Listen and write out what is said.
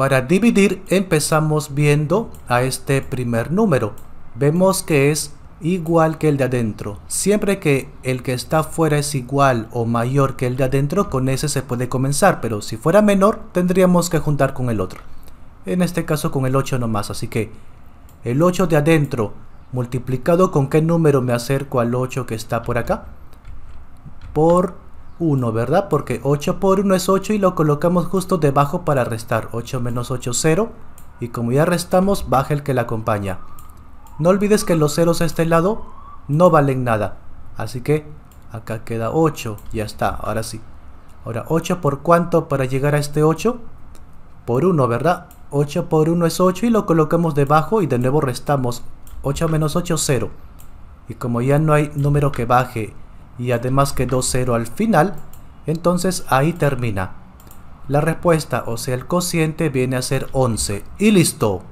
Para dividir empezamos viendo a este primer número. Vemos que es igual que el de adentro. Siempre que el que está fuera es igual o mayor que el de adentro, con ese se puede comenzar, pero si fuera menor tendríamos que juntar con el otro. En este caso con el 8 nomás, así que el 8 de adentro multiplicado con qué número me acerco al 8 que está por acá. Por 1, ¿verdad? Porque 8 por 1 es 8 y lo colocamos justo debajo para restar. 8 menos 8, 0. Y como ya restamos, baja el que la acompaña. No olvides que los ceros a este lado no valen nada. Así que acá queda 8. Ya está, ahora sí. Ahora, 8 por cuánto para llegar a este 8? Por 1, ¿verdad? 8 por 1 es 8 y lo colocamos debajo y de nuevo restamos 8 menos 8, 0. Y como ya no hay número que baje y además quedó 0 al final, entonces ahí termina. La respuesta, o sea el cociente, viene a ser 11. Y listo.